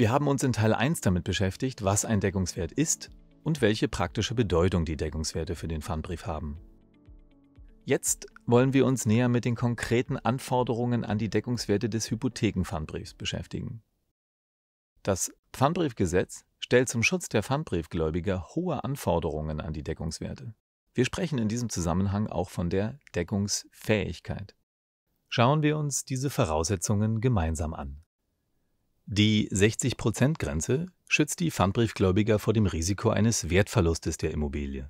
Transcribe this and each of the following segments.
Wir haben uns in Teil 1 damit beschäftigt, was ein Deckungswert ist und welche praktische Bedeutung die Deckungswerte für den Pfandbrief haben. Jetzt wollen wir uns näher mit den konkreten Anforderungen an die Deckungswerte des Hypothekenpfandbriefs beschäftigen. Das Pfandbriefgesetz stellt zum Schutz der Pfandbriefgläubiger hohe Anforderungen an die Deckungswerte. Wir sprechen in diesem Zusammenhang auch von der Deckungsfähigkeit. Schauen wir uns diese Voraussetzungen gemeinsam an. Die 60 grenze schützt die Pfandbriefgläubiger vor dem Risiko eines Wertverlustes der Immobilie.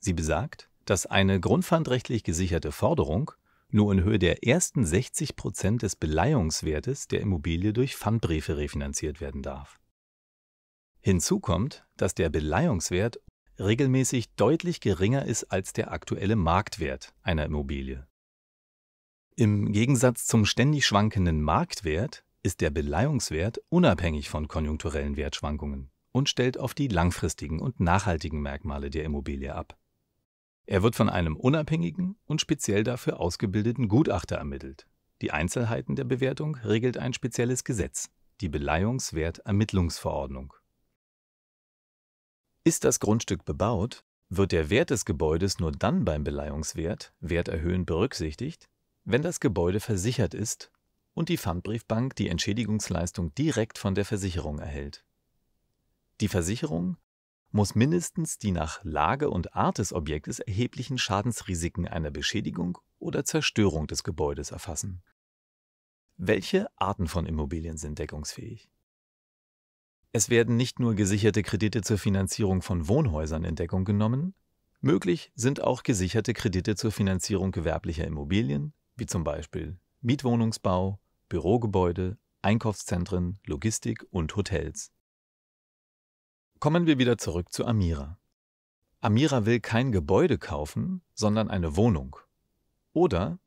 Sie besagt, dass eine grundpfandrechtlich gesicherte Forderung nur in Höhe der ersten 60 des Beleihungswertes der Immobilie durch Pfandbriefe refinanziert werden darf. Hinzu kommt, dass der Beleihungswert regelmäßig deutlich geringer ist als der aktuelle Marktwert einer Immobilie. Im Gegensatz zum ständig schwankenden Marktwert ist der Beleihungswert unabhängig von konjunkturellen Wertschwankungen und stellt auf die langfristigen und nachhaltigen Merkmale der Immobilie ab. Er wird von einem unabhängigen und speziell dafür ausgebildeten Gutachter ermittelt. Die Einzelheiten der Bewertung regelt ein spezielles Gesetz, die Beleihungswertermittlungsverordnung. Ist das Grundstück bebaut, wird der Wert des Gebäudes nur dann beim Beleihungswert, Werterhöhen berücksichtigt, wenn das Gebäude versichert ist und die Pfandbriefbank die Entschädigungsleistung direkt von der Versicherung erhält. Die Versicherung muss mindestens die nach Lage und Art des Objektes erheblichen Schadensrisiken einer Beschädigung oder Zerstörung des Gebäudes erfassen. Welche Arten von Immobilien sind deckungsfähig? Es werden nicht nur gesicherte Kredite zur Finanzierung von Wohnhäusern in Deckung genommen, möglich sind auch gesicherte Kredite zur Finanzierung gewerblicher Immobilien, wie zum Beispiel Mietwohnungsbau, Bürogebäude, Einkaufszentren, Logistik und Hotels. Kommen wir wieder zurück zu Amira. Amira will kein Gebäude kaufen, sondern eine Wohnung. Oder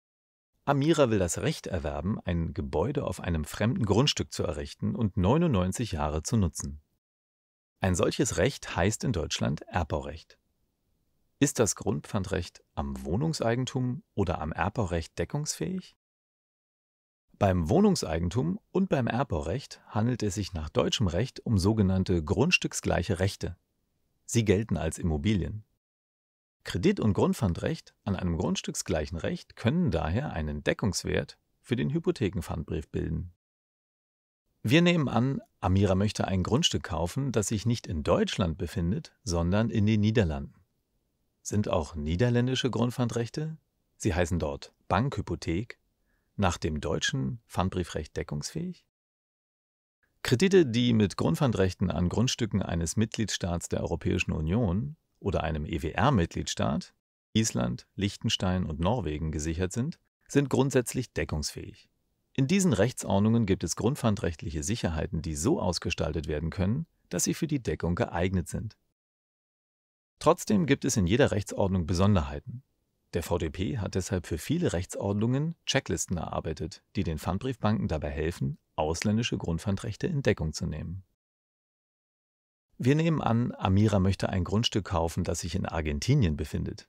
Amira will das Recht erwerben, ein Gebäude auf einem fremden Grundstück zu errichten und 99 Jahre zu nutzen. Ein solches Recht heißt in Deutschland Erbbaurecht. Ist das Grundpfandrecht am Wohnungseigentum oder am Erbbaurecht deckungsfähig? Beim Wohnungseigentum und beim Erbbaurecht handelt es sich nach deutschem Recht um sogenannte grundstücksgleiche Rechte. Sie gelten als Immobilien. Kredit- und Grundpfandrecht an einem grundstücksgleichen Recht können daher einen Deckungswert für den Hypothekenpfandbrief bilden. Wir nehmen an, Amira möchte ein Grundstück kaufen, das sich nicht in Deutschland befindet, sondern in den Niederlanden. Sind auch niederländische Grundpfandrechte? Sie heißen dort Bankhypothek nach dem deutschen Pfandbriefrecht deckungsfähig? Kredite, die mit Grundpfandrechten an Grundstücken eines Mitgliedstaats der Europäischen Union oder einem EWR-Mitgliedstaat, Island, Liechtenstein und Norwegen gesichert sind, sind grundsätzlich deckungsfähig. In diesen Rechtsordnungen gibt es grundpfandrechtliche Sicherheiten, die so ausgestaltet werden können, dass sie für die Deckung geeignet sind. Trotzdem gibt es in jeder Rechtsordnung Besonderheiten, der VDP hat deshalb für viele Rechtsordnungen Checklisten erarbeitet, die den Pfandbriefbanken dabei helfen, ausländische Grundpfandrechte in Deckung zu nehmen. Wir nehmen an, Amira möchte ein Grundstück kaufen, das sich in Argentinien befindet.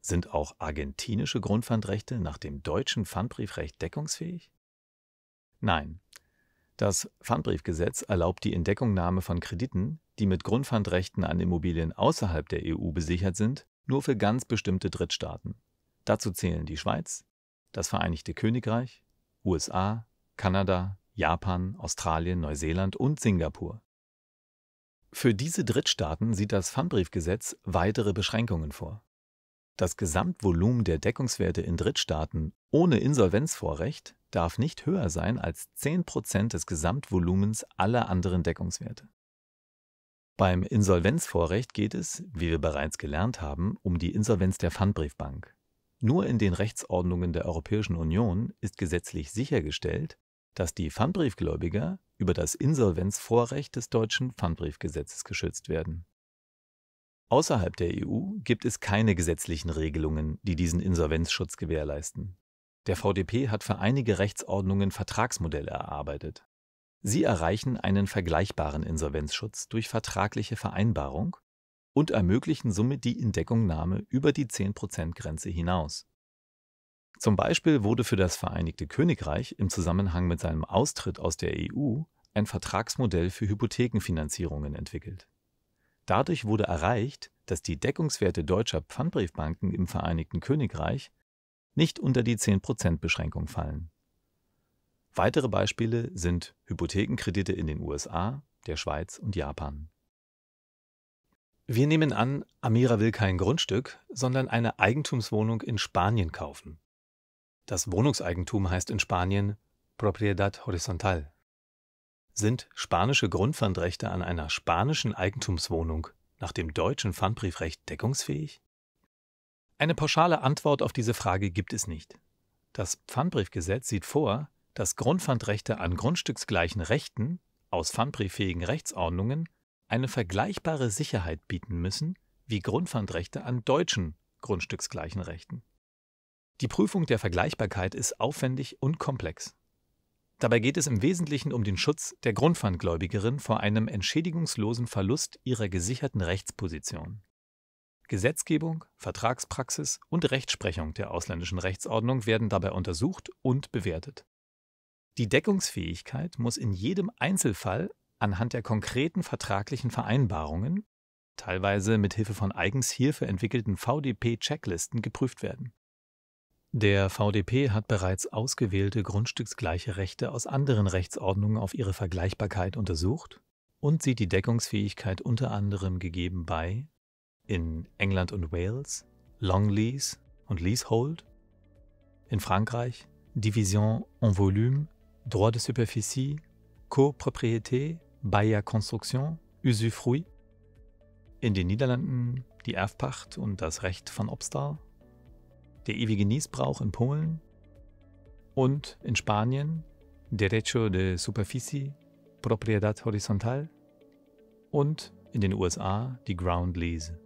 Sind auch argentinische Grundpfandrechte nach dem deutschen Pfandbriefrecht deckungsfähig? Nein. Das Pfandbriefgesetz erlaubt die Entdeckungnahme von Krediten, die mit Grundpfandrechten an Immobilien außerhalb der EU besichert sind, nur für ganz bestimmte Drittstaaten. Dazu zählen die Schweiz, das Vereinigte Königreich, USA, Kanada, Japan, Australien, Neuseeland und Singapur. Für diese Drittstaaten sieht das Pfandbriefgesetz weitere Beschränkungen vor. Das Gesamtvolumen der Deckungswerte in Drittstaaten ohne Insolvenzvorrecht darf nicht höher sein als 10 Prozent des Gesamtvolumens aller anderen Deckungswerte beim Insolvenzvorrecht geht es, wie wir bereits gelernt haben, um die Insolvenz der Pfandbriefbank. Nur in den Rechtsordnungen der Europäischen Union ist gesetzlich sichergestellt, dass die Pfandbriefgläubiger über das Insolvenzvorrecht des deutschen Pfandbriefgesetzes geschützt werden. Außerhalb der EU gibt es keine gesetzlichen Regelungen, die diesen Insolvenzschutz gewährleisten. Der VDP hat für einige Rechtsordnungen Vertragsmodelle erarbeitet Sie erreichen einen vergleichbaren Insolvenzschutz durch vertragliche Vereinbarung und ermöglichen somit die Indeckungnahme über die 10%-Grenze hinaus. Zum Beispiel wurde für das Vereinigte Königreich im Zusammenhang mit seinem Austritt aus der EU ein Vertragsmodell für Hypothekenfinanzierungen entwickelt. Dadurch wurde erreicht, dass die Deckungswerte deutscher Pfandbriefbanken im Vereinigten Königreich nicht unter die 10%-Beschränkung fallen. Weitere Beispiele sind Hypothekenkredite in den USA, der Schweiz und Japan. Wir nehmen an, Amira will kein Grundstück, sondern eine Eigentumswohnung in Spanien kaufen. Das Wohnungseigentum heißt in Spanien Propiedad Horizontal. Sind spanische Grundpfandrechte an einer spanischen Eigentumswohnung nach dem deutschen Pfandbriefrecht deckungsfähig? Eine pauschale Antwort auf diese Frage gibt es nicht. Das Pfandbriefgesetz sieht vor, dass Grundpfandrechte an grundstücksgleichen Rechten aus pfandbrieffähigen Rechtsordnungen eine vergleichbare Sicherheit bieten müssen wie Grundpfandrechte an deutschen grundstücksgleichen Rechten. Die Prüfung der Vergleichbarkeit ist aufwendig und komplex. Dabei geht es im Wesentlichen um den Schutz der Grundpfandgläubigerin vor einem entschädigungslosen Verlust ihrer gesicherten Rechtsposition. Gesetzgebung, Vertragspraxis und Rechtsprechung der ausländischen Rechtsordnung werden dabei untersucht und bewertet. Die Deckungsfähigkeit muss in jedem Einzelfall anhand der konkreten vertraglichen Vereinbarungen, teilweise mit Hilfe von eigens hierfür entwickelten VDP-Checklisten geprüft werden. Der VDP hat bereits ausgewählte grundstücksgleiche Rechte aus anderen Rechtsordnungen auf ihre Vergleichbarkeit untersucht und sieht die Deckungsfähigkeit unter anderem gegeben bei in England und Wales Long Lease und Leasehold, in Frankreich Division en Volume droit de superficie, Copropriété, Bayer Construction, Usufruit. In den Niederlanden die Erfpacht und das Recht von Obstal. Der ewige Niesbrauch in Polen. Und in Spanien Derecho de Superficie, propriedad Horizontal. Und in den USA die Ground Lease.